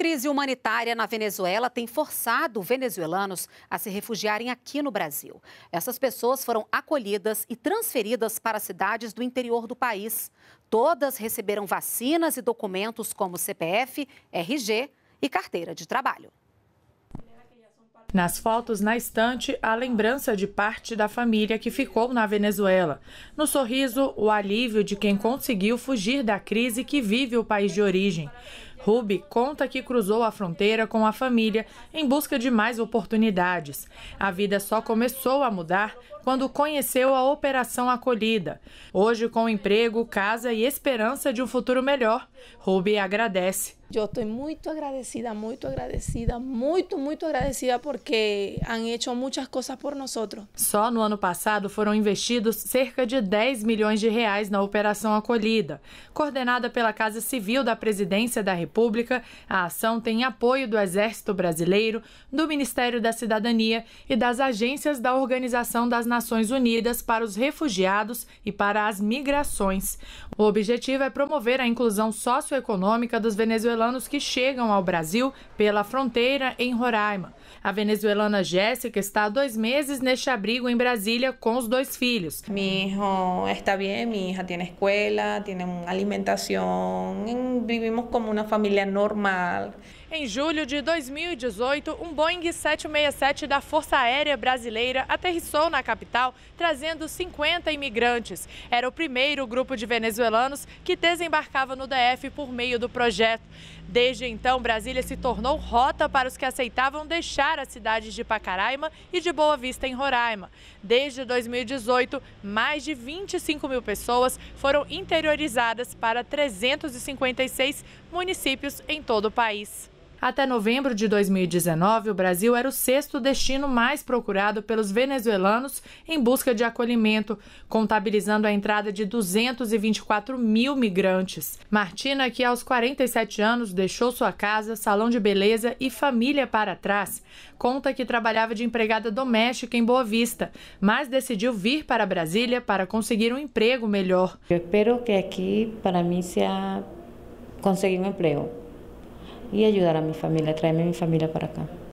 crise humanitária na Venezuela tem forçado venezuelanos a se refugiarem aqui no Brasil. Essas pessoas foram acolhidas e transferidas para cidades do interior do país. Todas receberam vacinas e documentos como CPF, RG e carteira de trabalho. Nas fotos na estante, a lembrança de parte da família que ficou na Venezuela. No sorriso, o alívio de quem conseguiu fugir da crise que vive o país de origem. Ruby conta que cruzou a fronteira com a família em busca de mais oportunidades. A vida só começou a mudar quando conheceu a Operação Acolhida. Hoje, com emprego, casa e esperança de um futuro melhor, Ruby agradece Yo estoy muito agradecida, muito agradecida, muito, muito agradecida porque han hecho muchas cosas por nosotros. Só no ano passado foram investidos cerca de 10 milhões de reais na Operação Acolhida. Coordenada pela Casa Civil da Presidência da República, a ação tem apoio do Exército Brasileiro, do Ministério da Cidadania e das agências da Organização das Nações Unidas para os Refugiados e para as Migrações. O objetivo é promover a inclusão socioeconômica dos venezuelanos venezuelanos que chegam ao Brasil pela fronteira em Roraima. A venezuelana Jéssica está há dois meses neste abrigo em Brasília com os dois filhos. Meu hijo está bem, minha filha tem escola, tem alimentação, vivimos como uma família normal. Em julho de 2018, um Boeing 767 da Força Aérea Brasileira aterrissou na capital, trazendo 50 imigrantes. Era o primeiro grupo de venezuelanos que desembarcava no DF por meio do projeto. Desde então, Brasília se tornou rota para os que aceitavam deixar as cidades de Pacaraima e de Boa Vista, em Roraima. Desde 2018, mais de 25 mil pessoas foram interiorizadas para 356 municípios em todo o país. Até novembro de 2019, o Brasil era o sexto destino mais procurado pelos venezuelanos em busca de acolhimento, contabilizando a entrada de 224 mil migrantes. Martina, que aos 47 anos deixou sua casa, salão de beleza e família para trás, conta que trabalhava de empregada doméstica em Boa Vista, mas decidiu vir para Brasília para conseguir um emprego melhor. Eu espero que aqui para mim seja conseguir um emprego y ayudar a mi familia, traerme a mi familia para acá.